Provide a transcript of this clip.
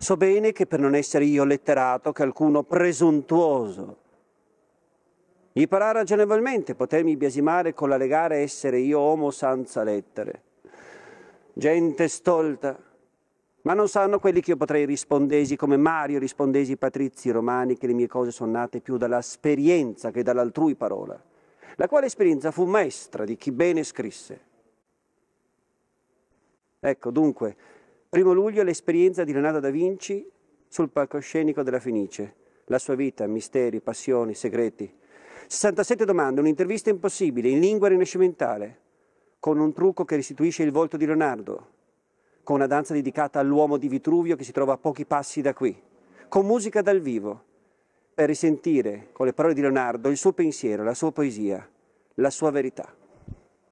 So bene che per non essere io letterato, che alcuno presuntuoso gli parà ragionevolmente potermi biasimare con la legare essere io uomo senza lettere. Gente stolta, ma non sanno quelli che io potrei rispondesi come Mario rispondesi ai patrizi romani che le mie cose sono nate più dall'esperienza che dall'altrui parola, la quale esperienza fu maestra di chi bene scrisse. Ecco dunque 1 luglio l'esperienza di Leonardo da Vinci sul palcoscenico della Fenice, la sua vita, misteri, passioni, segreti. 67 domande, un'intervista impossibile in lingua rinascimentale, con un trucco che restituisce il volto di Leonardo, con una danza dedicata all'uomo di Vitruvio che si trova a pochi passi da qui, con musica dal vivo, per risentire con le parole di Leonardo il suo pensiero, la sua poesia, la sua verità.